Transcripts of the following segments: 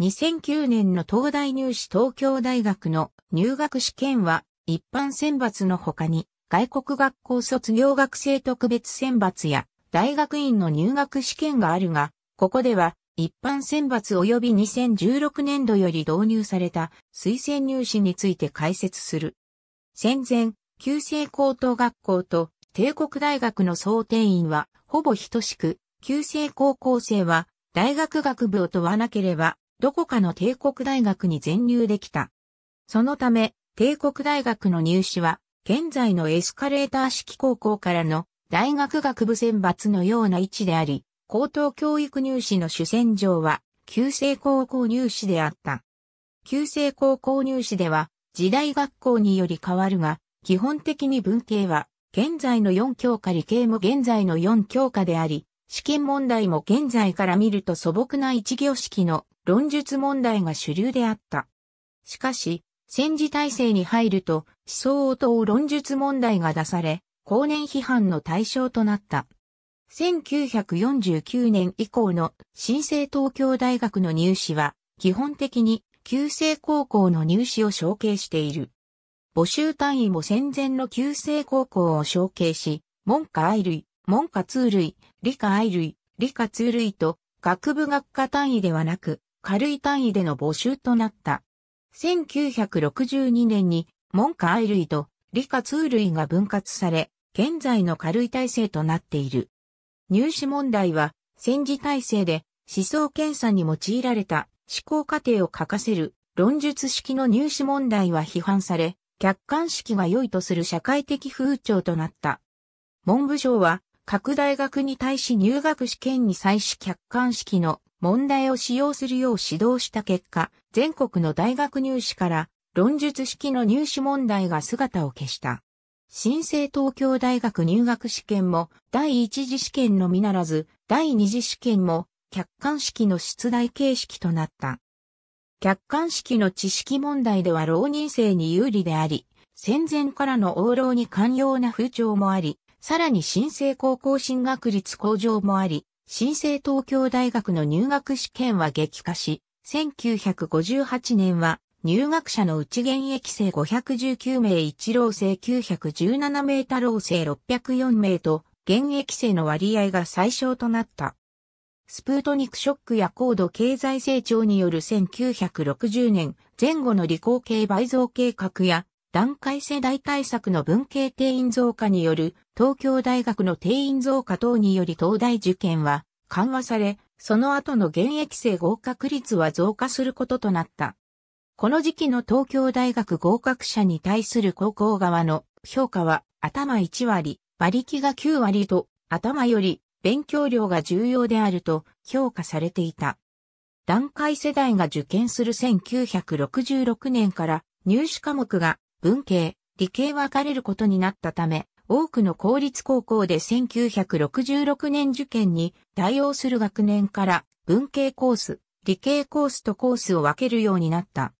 2009年の東大入試東京大学の入学試験は一般選抜の他に外国学校卒業学生特別選抜や大学院の入学試験があるが、ここでは一般選抜及び2016年度より導入された推薦入試について解説する。戦前、旧制高等学校と帝国大学の総定員はほぼ等しく、旧制高校生は大学学部を問わなければどこかの帝国大学に全入できた。そのため、帝国大学の入試は、現在のエスカレーター式高校からの大学学部選抜のような位置であり、高等教育入試の主戦場は、旧制高校入試であった。旧制高校入試では、時代学校により変わるが、基本的に文系は、現在の4教科理系も現在の4教科であり、試験問題も現在から見ると素朴な一行式の論述問題が主流であった。しかし、戦時体制に入ると思想を問う論述問題が出され、後年批判の対象となった。1949年以降の新生東京大学の入試は、基本的に旧制高校の入試を承継している。募集単位も戦前の旧制高校を承継し、文科愛類、文科通類、理科愛類、理科通類と、学部学科単位ではなく、軽い単位での募集となった。1962年に文科愛類と理科通類が分割され、現在の軽い体制となっている。入試問題は戦時体制で思想検査に用いられた思考過程を書かせる論述式の入試問題は批判され、客観式が良いとする社会的風潮となった。文部省は各大学に対し入学試験に際し客観式の問題を使用するよう指導した結果、全国の大学入試から論述式の入試問題が姿を消した。新生東京大学入学試験も第一次試験のみならず第二次試験も客観式の出題形式となった。客観式の知識問題では浪人生に有利であり、戦前からの往浪に寛容な風潮もあり、さらに新生高校進学率向上もあり、新生東京大学の入学試験は激化し、1958年は入学者のうち現役生519名一浪生917名太郎生604名と、現役生の割合が最小となった。スプートニクショックや高度経済成長による1960年前後の理工系倍増計画や段階世代対策の文系定員増加による東京大学の定員増加等により東大受験は緩和され、その後の現役生合格率は増加することとなった。この時期の東京大学合格者に対する高校側の評価は頭1割、馬力が9割と頭より勉強量が重要であると評価されていた。段階世代が受験する1966年から入試科目が文系、理系分かれることになったため、多くの公立高校で1966年受験に対応する学年から文系コース、理系コースとコースを分けるようになった。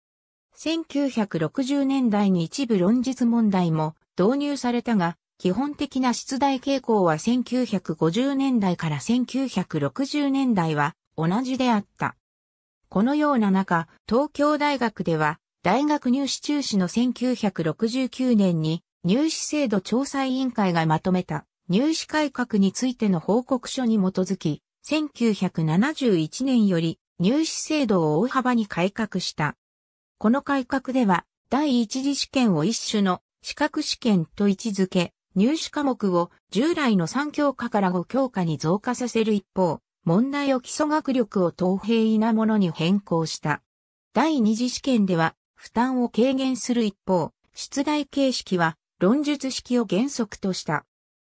1960年代に一部論述問題も導入されたが、基本的な出題傾向は1950年代から1960年代は同じであった。このような中、東京大学では大学入試中止の1969年に入試制度調査委員会がまとめた入試改革についての報告書に基づき、1971年より入試制度を大幅に改革した。この改革では、第一次試験を一種の資格試験と位置づけ、入試科目を従来の3教科から5教科に増加させる一方、問題を基礎学力を等平易なものに変更した。第二次試験では、負担を軽減する一方、出題形式は論述式を原則とした。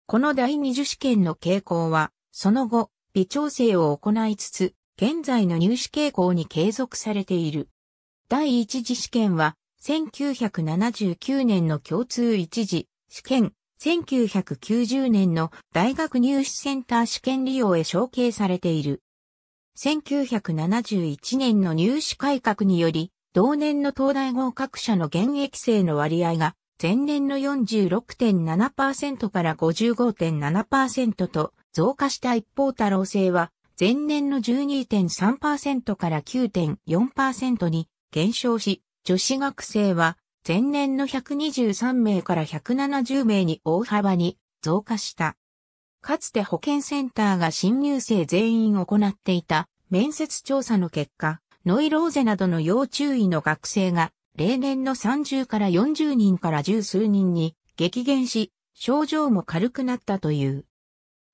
この第二次試験の傾向は、その後、微調整を行いつつ、現在の入試傾向に継続されている。第一次試験は、1979年の共通一次試験、1990年の大学入試センター試験利用へ承継されている。1971年の入試改革により、同年の東大合格者の現役生の割合が前年の46.7%から55.7%と増加した一方太郎生は前年の12.3%から9.4%に減少し、女子学生は前年の123名から170名に大幅に増加した。かつて保健センターが新入生全員行っていた面接調査の結果、ノイローゼなどの要注意の学生が、例年の30から40人から十数人に激減し、症状も軽くなったという。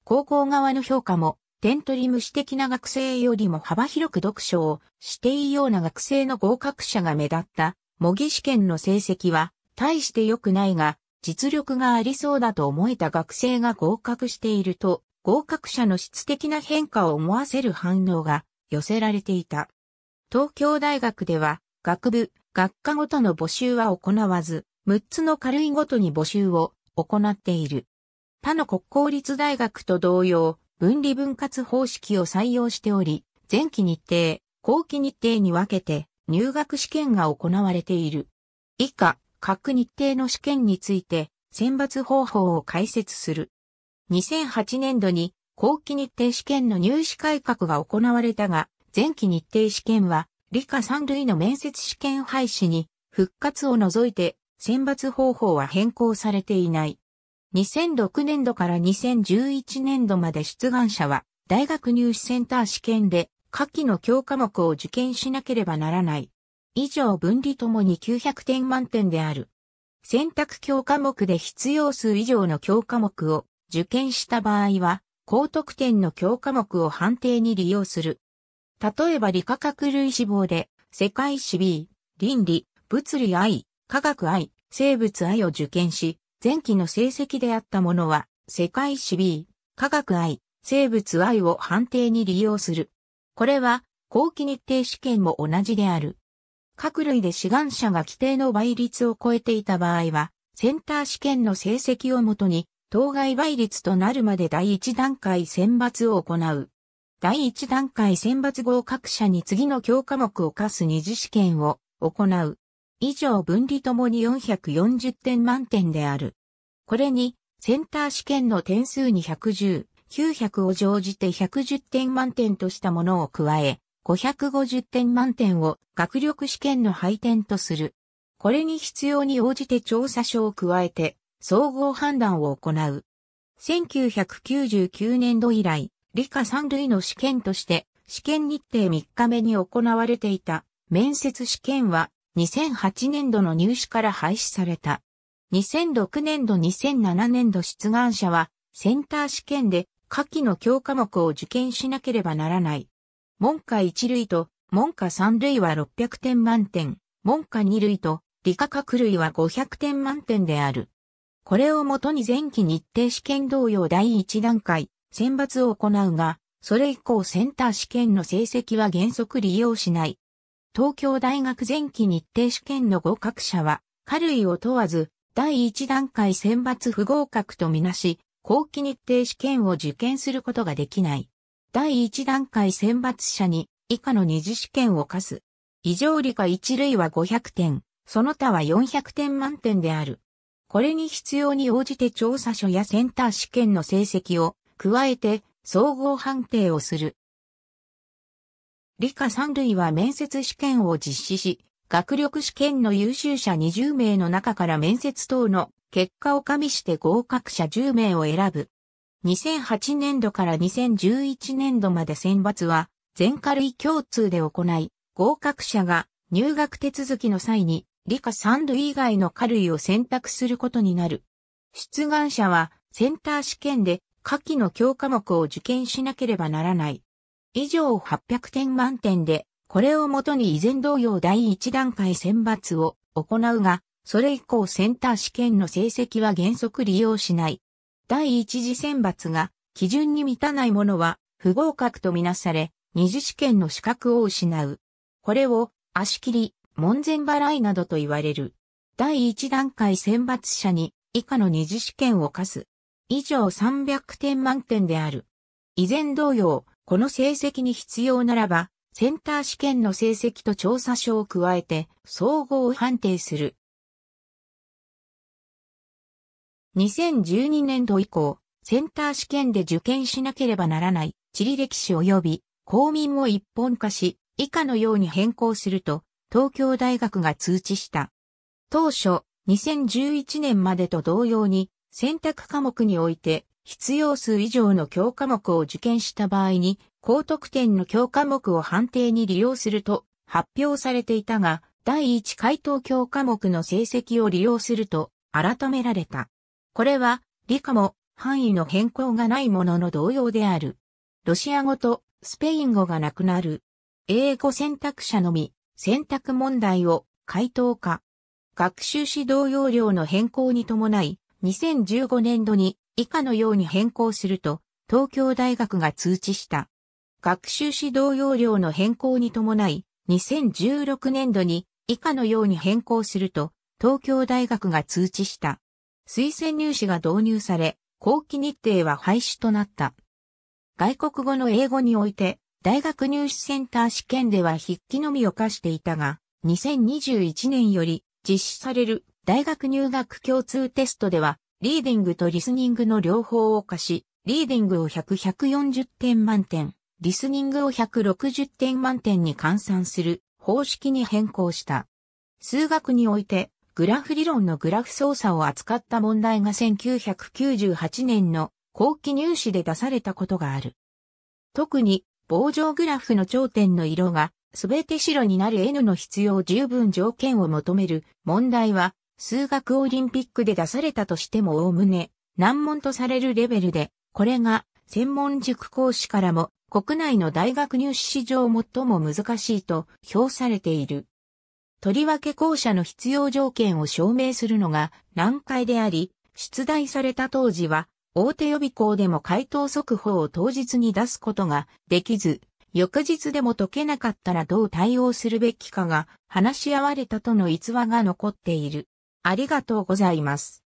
高校側の評価も、点取り無視的な学生よりも幅広く読書をしていいような学生の合格者が目立った、模擬試験の成績は、大して良くないが、実力がありそうだと思えた学生が合格していると、合格者の質的な変化を思わせる反応が寄せられていた。東京大学では、学部、学科ごとの募集は行わず、6つの軽いごとに募集を行っている。他の国公立大学と同様、分離分割方式を採用しており、前期日程、後期日程に分けて入学試験が行われている。以下、各日程の試験について選抜方法を解説する。2008年度に後期日程試験の入試改革が行われたが、前期日程試験は、理科三類の面接試験廃止に、復活を除いて、選抜方法は変更されていない。2006年度から2011年度まで出願者は、大学入試センター試験で、下記の教科目を受験しなければならない。以上分離ともに900点満点である。選択教科目で必要数以上の教科目を受験した場合は、高得点の教科目を判定に利用する。例えば理化学類脂肪で、世界史 B、倫理、物理 I、科学 I、生物 I を受験し、前期の成績であったものは、世界史 B、科学 I、生物 I を判定に利用する。これは、後期日程試験も同じである。各類で志願者が規定の倍率を超えていた場合は、センター試験の成績をもとに、当該倍率となるまで第一段階選抜を行う。第1段階選抜合格者に次の教科目を課す二次試験を行う。以上分離ともに440点満点である。これに、センター試験の点数に110、900を乗じて110点満点としたものを加え、550点満点を学力試験の配点とする。これに必要に応じて調査書を加えて、総合判断を行う。1999年度以来、理科三類の試験として、試験日程3日目に行われていた面接試験は2008年度の入試から廃止された。2006年度2007年度出願者はセンター試験で下記の教科目を受験しなければならない。文科1類と文科3類は600点満点、文科2類と理科各類は500点満点である。これをもとに前期日程試験同様第1段階、選抜を行うが、それ以降センター試験の成績は原則利用しない。東京大学前期日程試験の合格者は、軽いを問わず、第1段階選抜不合格とみなし、後期日程試験を受験することができない。第1段階選抜者に以下の二次試験を課す。以上理科一類は500点、その他は400点満点である。これに必要に応じて調査書やセンター試験の成績を加えて総合判定をする。理科三類は面接試験を実施し、学力試験の優秀者20名の中から面接等の結果を加味して合格者10名を選ぶ。2008年度から2011年度まで選抜は全科類共通で行い、合格者が入学手続きの際に理科三類以外の科類を選択することになる。出願者はセンター試験で下記の教科目を受験しなければならない。以上800点満点で、これをもとに依然同様第1段階選抜を行うが、それ以降センター試験の成績は原則利用しない。第1次選抜が基準に満たないものは不合格とみなされ、二次試験の資格を失う。これを足切り、門前払いなどと言われる。第1段階選抜者に以下の二次試験を課す。以上300点満点である。以前同様、この成績に必要ならば、センター試験の成績と調査書を加えて、総合判定する。2012年度以降、センター試験で受験しなければならない地理歴史及び公民を一本化し、以下のように変更すると、東京大学が通知した。当初、2011年までと同様に、選択科目において必要数以上の教科目を受験した場合に、高得点の教科目を判定に利用すると発表されていたが、第一回答教科目の成績を利用すると改められた。これは理科も範囲の変更がないものの同様である。ロシア語とスペイン語がなくなる。英語選択者のみ選択問題を回答化。学習指導要領の変更に伴い、2015年度に以下のように変更すると、東京大学が通知した。学習指導要領の変更に伴い、2016年度に以下のように変更すると、東京大学が通知した。推薦入試が導入され、後期日程は廃止となった。外国語の英語において、大学入試センター試験では筆記のみを課していたが、2021年より実施される大学入学共通テストでは、リーディングとリスニングの両方を課し、リーディングを100、140点満点、リスニングを160点満点に換算する方式に変更した。数学において、グラフ理論のグラフ操作を扱った問題が1998年の後期入試で出されたことがある。特に、棒状グラフの頂点の色が、すべて白になる N の必要十分条件を求める問題は、数学オリンピックで出されたとしてもおおむね難問とされるレベルで、これが専門塾講師からも国内の大学入試史上最も難しいと評されている。とりわけ校舎の必要条件を証明するのが難解であり、出題された当時は大手予備校でも回答速報を当日に出すことができず、翌日でも解けなかったらどう対応するべきかが話し合われたとの逸話が残っている。ありがとうございます。